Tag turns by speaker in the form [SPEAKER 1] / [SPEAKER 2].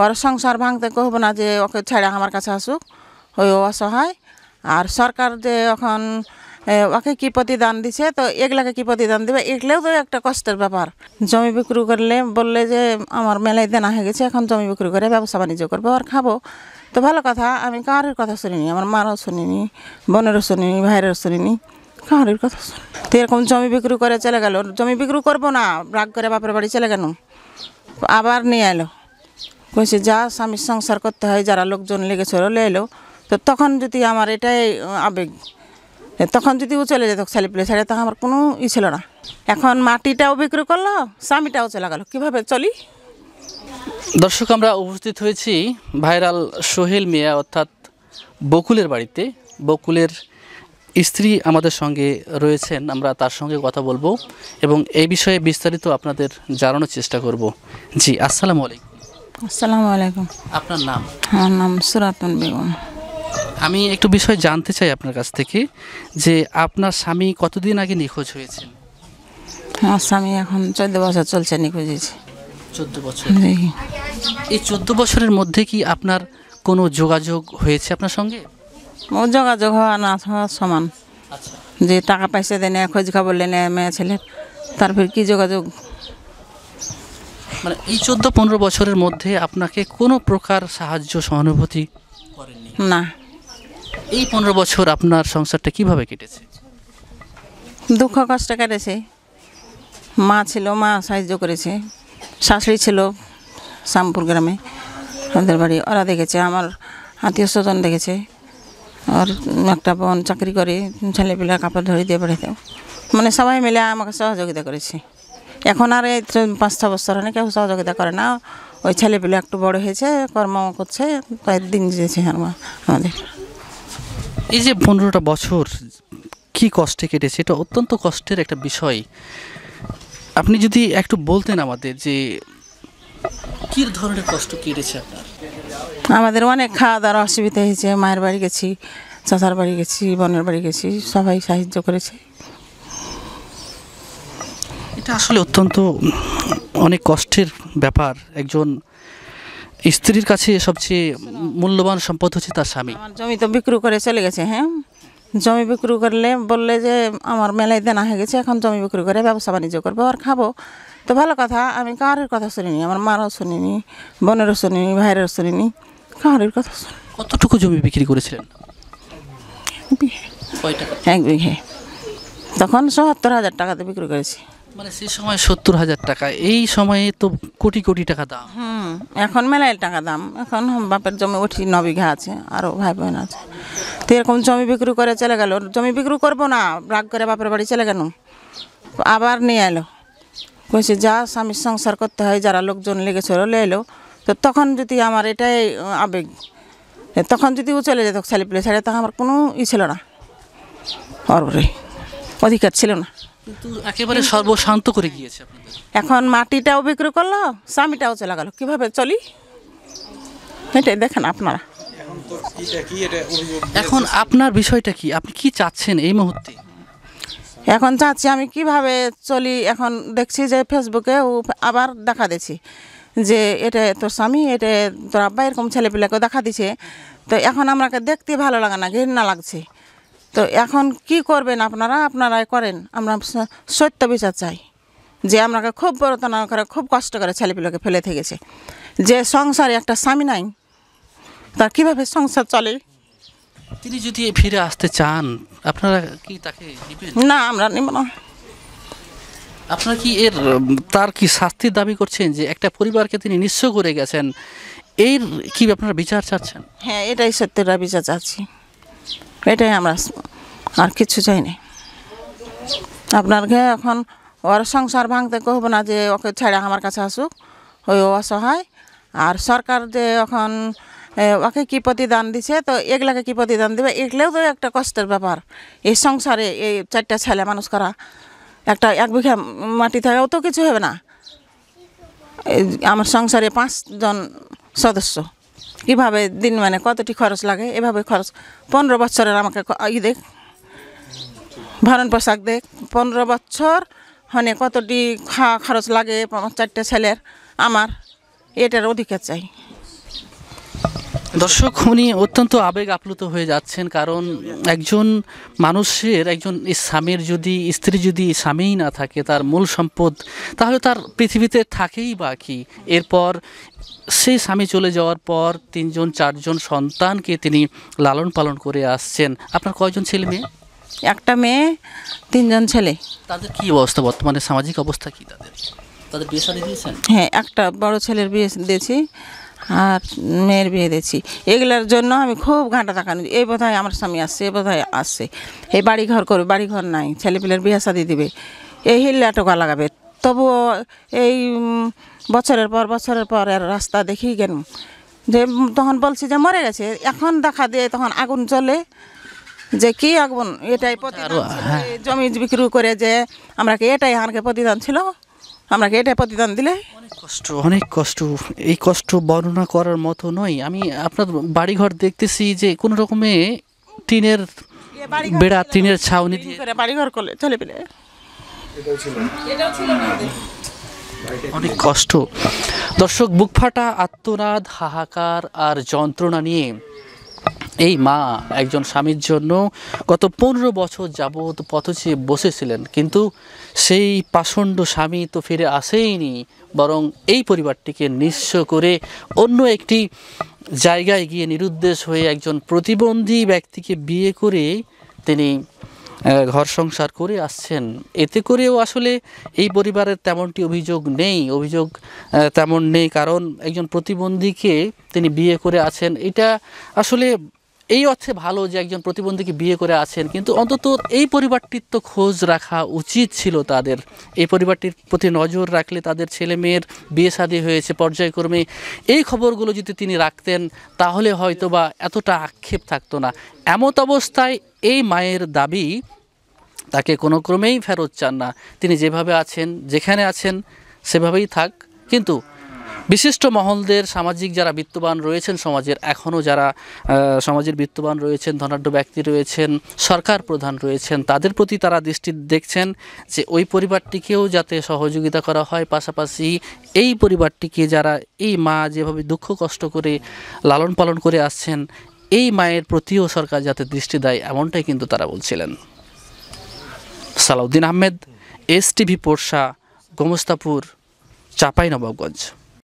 [SPEAKER 1] ওর সংসার ভাঙতে কব না যে ওকে ছাড়া আমার কাছে আসুক ওই অসহায় আর সরকার যে এখন ওকে কী প্রতিদান দিছে তো এগুলাকে কী প্রতিদান দেবে এগুলোও তো একটা কষ্টের ব্যাপার জমি বিক্রি করলে বললে যে আমার মেলায় দেনা হয়ে গেছে এখন জমি বিক্রি করে ব্যবসা বাণিজ্য করবো আর খাবো তো ভালো কথা আমি কারোর কথা শুনিনি আমার মারও শুনিনি বোনেরও শুনিনি ভাইয়েরও শুনিনি কারোর কথা শুনি তো এরকম জমি বিক্রি করে চলে গেল জমি বিক্রি করবো না রাগ করে বাপের বাড়ি চলে গেল আবার নিয়ে এলো কইছে যা স্বামীর সংসার করতে হয় যারা লোকজন লেগে চলে এলো তো তখন যদি আমার এটাই আবেগ তখন যদি ও চলে যেত ছেলে পেলে ছেড়ে তখন আমার কোনো ই ছিল না এখন মাটিটাও বিক্রি করলো স্বামীটাও চলে গেল কীভাবে চলি
[SPEAKER 2] দর্শক আমরা উপস্থিত হয়েছি ভাইরাল সোহেল মিয়া অর্থাৎ বকুলের বাড়িতে বকুলের স্ত্রী আমাদের সঙ্গে রয়েছেন আমরা তার সঙ্গে কথা বলবো এবং এই বিষয়ে বিস্তারিত আপনাদের জানানোর চেষ্টা করব জি আসসালামু আলাইকুম
[SPEAKER 1] আসসালামু আলাইকুম আপনার নাম আমার নাম সুরাতন বেগম
[SPEAKER 2] আমি একটু বিষয় জানতে চাই আপনার কাছ থেকে যে আপনার স্বামী কতদিন আগে নিখোঁজ হয়েছেন
[SPEAKER 1] আমার স্বামী এখন চোদ্দ বছর চলছে নিখোঁজ হয়েছে চোদ্দ বছর এই
[SPEAKER 2] চোদ্দ বছরের মধ্যে কি আপনার কোনো যোগাযোগ হয়েছে আপনার সঙ্গে
[SPEAKER 1] ও যোগাযোগ হওয়া না হওয়া সমান আচ্ছা। যে টাকা পয়সা দেয় খোঁজ খবর লেনে মেয়ে ছেলের তারপর কি যোগাযোগ মানে এই চোদ্দো পনেরো বছরের মধ্যে আপনাকে
[SPEAKER 2] কোনো প্রকার সাহায্য সহানুভূতি করেননি না এই পনেরো বছর আপনার সংসারটা কিভাবে কেটেছে
[SPEAKER 1] দুঃখ কষ্ট কেটেছে মা ছিল মা সাহায্য করেছে শাশুড়ি ছিল শ্যামপুর গ্রামে আমাদের বাড়ি ওরা দেখেছে আমার আত্মীয় স্বজন দেখেছে আর একটা বোন চাকরি করে ছেলেপিলা কাপড় ধরে দিয়ে পাঠাতে মানে সবাই মিলে আমাকে সহযোগিতা করেছে এখন আর এই পাঁচ ছ বছর হলে কেউ সহযোগিতা করে না ওই ছেলেপিলে একটু বড় হয়েছে কর্ম করছে কয়েকদিন দিন দিয়েছে আমাদের এই
[SPEAKER 2] যে পনেরোটা বছর কি কষ্টে কেটেছে এটা অত্যন্ত কষ্টের একটা বিষয় আপনি যদি একটু বলতেন আমাদের যে কি ধরনের কষ্ট কেটেছে আপনার
[SPEAKER 1] আমাদের অনেক খাওয়া দাওয়ার অসুবিধা হয়েছে মায়ের বাড়ি গেছি চাচার বাড়ি গেছি বোনের বাড়ি গেছি সবাই সাহায্য করেছে
[SPEAKER 2] এটা আসলে অত্যন্ত অনেক কষ্টের ব্যাপার একজন স্ত্রীর কাছে সবচেয়ে মূল্যবান সম্পদ হচ্ছে তার স্বামী
[SPEAKER 1] জমি তো বিক্রি করে চলে গেছে হ্যাঁ জমি বিক্রি করলে বললে যে আমার মেলায় দেনা হয়ে গেছে এখন জমি বিক্রি করে ব্যবসা বাণিজ্য করবো আর খাবো তো ভালো কথা আমি কারোর কথা শুনিনি আমার মারও শুনিনি বোনেরও শুনিনি ভাইয়েরও শুনিনি কারোর কথা শুনি কতটুকু জমি বিক্রি করেছিলেন এক বিঘে তখন সত্তর হাজার টাকাতে বিক্রি করেছি মানে সেই সময়
[SPEAKER 2] সত্তর হাজার টাকা এই সময়ে তো কোটি কোটি টাকা দাম
[SPEAKER 1] এখন মেলায় টাকা দাম এখন বাপের জমি উঠি ন বিঘা আছে আরও ভাই বোন আছে তো এরকম জমি বিক্রি করে চলে গেল জমি বিক্রি করবো না রাগ করে বাপের বাড়ি চলে গেল আবার নিয়ে এলো কইছে যা স্বামীর সংসার করতে হয় যারা লোকজন লেগেছিল এলো তো তখন যদি আমার এটাই আবেগ তখন যদি ও চলে যেত ছেলে পেলে ছেড়ে তখন আমার কোনো ই ছিল না অর্বরে অধিকার ছিল না একেবারে সর্বশান্ত করে গিয়েছে এখন মাটিটাও বিক্রি করলো স্বামীটাও চলে গেল কিভাবে চলি এটাই দেখেন আপনারা এখন আপনার বিষয়টা কি আপনি কি চাচ্ছেন এই মুহূর্তে এখন চাচ্ছি আমি কিভাবে চলি এখন দেখছি যে ফেসবুকে ও আবার দেখা দিচ্ছি যে এটা তোর স্বামী এটা তোর আব্বা এরকম ছেলেপিলাকেও দেখা দিছে তো এখন আমাকে দেখতে ভালো লাগে না ঘৃণা লাগছে তো এখন কি করবেন আপনারা আপনারাই করেন আমরা সত্য বিচার চাই যে আপনাকে খুব প্রতারণা করে খুব কষ্ট করে ছেলেপিলোকে ফেলে থেকেছে যে সংসারে একটা স্বামী নাই তার কিভাবে সংসার চলে তিনি যদি ফিরে আসতে চান আপনারা কি তাকে না আমরা নিব না
[SPEAKER 2] আপনার কি এর তার কি শাস্তির দাবি করছেন যে একটা পরিবারকে তিনি নিঃস্ব করে গেছেন
[SPEAKER 1] এর কি আপনারা বিচার চাচ্ছেন হ্যাঁ এটাই সত্যের বিচার চাচ্ছি এটাই আমরা আর কিছু চাই না ঘে এখন ওর সংসার ভাঙতে কহব না যে ওকে ছাড়া আমার কাছে আসুক ওই অসহায় আর সরকার যে এখন ওকে কী প্রতিদান দিছে তো এগুলাকে কী প্রতিদান দেবে এগুলোও তো একটা কষ্টের ব্যাপার এই সংসারে এই চারটা ছেলে মানুষ করা একটা এক বিঘা মাটি থাকাও তো কিছু হবে না আমার সংসারে পাঁচজন সদস্য কীভাবে দিন মানে কতটি খরচ লাগে এভাবে খরচ পনেরো বছরের আমাকে ই দেখ ভরণ পোশাক দেখ পনেরো বছর হনে কতটি খা খরচ লাগে চারটে ছেলের আমার এটার অধিকার চাই
[SPEAKER 2] দর্শক উনি অত্যন্ত আবেগ আপ্লুত হয়ে যাচ্ছেন কারণ একজন মানুষের একজন স্বামীর যদি স্ত্রী যদি স্বামীই না থাকে তার মূল সম্পদ তাহলে তার পৃথিবীতে থাকেই বা কি এরপর সেই স্বামী চলে যাওয়ার পর তিনজন চারজন সন্তানকে তিনি লালন পালন করে আসছেন আপনার
[SPEAKER 1] কয়জন ছেলে মেয়ে একটা মেয়ে তিনজন ছেলে তাদের কি
[SPEAKER 2] অবস্থা বর্তমানে সামাজিক
[SPEAKER 1] অবস্থা কি তাদের
[SPEAKER 2] তাদের বিয়ে দিয়েছেন
[SPEAKER 1] হ্যাঁ একটা বড় ছেলের বিয়ে দিয়েছি আর মেয়ের বিয়ে দিয়েছি এগুলোর জন্য আমি খুব ঘাঁটা টাকা নিই এই বোধহয় আমার স্বামী আসছে এই বোধহয় আসছে এই বাড়িঘর করবে বাড়ি ঘর নাই ছেলেপিলের বিয়ে সাদি দিবে এই হিল্লা টোকা লাগাবে তবুও এই বছরের পর বছরের পর রাস্তা দেখি কেন যে তখন বলছি যে মরে গেছে এখন দেখা দিয়ে তখন আগুন চলে যে কি আগুন এটাই হ্যাঁ। জমি বিক্রি করে যে আমরা কি এটাই হারকে প্রতিদান ছিল আমরা কেটে এটা প্রতিদান দিলে
[SPEAKER 2] কষ্ট অনেক কষ্ট এই কষ্ট বর্ণনা করার মতো নয় আমি আপনার বাড়িঘর দেখতেছি যে কোনো রকমে টিনের
[SPEAKER 1] বেড়া টিনের ছাউনি দিয়ে বাড়িঘর করলে চলে পেলে
[SPEAKER 2] অনেক কষ্ট দর্শক বুকফাটা আত্মনাদ হাহাকার আর যন্ত্রণা নিয়ে এই মা একজন স্বামীর জন্য গত পনেরো বছর যাবৎ পথচে বসেছিলেন কিন্তু সেই পাষণ্ড স্বামী তো ফিরে আসেইনি বরং এই পরিবারটিকে নিঃস্ব করে অন্য একটি জায়গায় গিয়ে নিরুদ্দেশ হয়ে একজন প্রতিবন্ধী ব্যক্তিকে বিয়ে করে তিনি ঘর সংসার করে আসছেন এতে করেও আসলে এই পরিবারের তেমনটি অভিযোগ নেই অভিযোগ তেমন নেই কারণ একজন প্রতিবন্ধীকে তিনি বিয়ে করে আছেন এটা আসলে এই অর্থে ভালো যে একজন প্রতিবন্ধীকে বিয়ে করে আছেন কিন্তু অন্তত এই পরিবারটির তো খোঁজ রাখা উচিত ছিল তাদের এই পরিবারটির প্রতি নজর রাখলে তাদের ছেলে মেয়ের বিয়ে শাদী হয়েছে পর্যায়ক্রমে এই খবরগুলো যদি তিনি রাখতেন তাহলে হয়তো বা এতটা আক্ষেপ থাকতো না এমত অবস্থায় এই মায়ের দাবি তাকে কোনো ক্রমেই ফেরত চান না তিনি যেভাবে আছেন যেখানে আছেন সেভাবেই থাক কিন্তু বিশিষ্ট মহলদের সামাজিক যারা বিত্তবান রয়েছেন সমাজের এখনও যারা সমাজের বিত্তবান রয়েছেন ধনাঢ্য ব্যক্তি রয়েছেন সরকার প্রধান রয়েছেন তাদের প্রতি তারা দৃষ্টি দেখছেন যে ওই পরিবারটিকেও যাতে সহযোগিতা করা হয় পাশাপাশি এই পরিবারটিকে যারা এই মা যেভাবে দুঃখ কষ্ট করে লালন পালন করে আসছেন এই মায়ের প্রতিও সরকার যাতে দৃষ্টি দেয় এমনটাই কিন্তু তারা বলছিলেন সালাউদ্দিন আহমেদ এস টিভি পোর্শা গোমস্তাপুর চাঁপাইনবাবগঞ্জ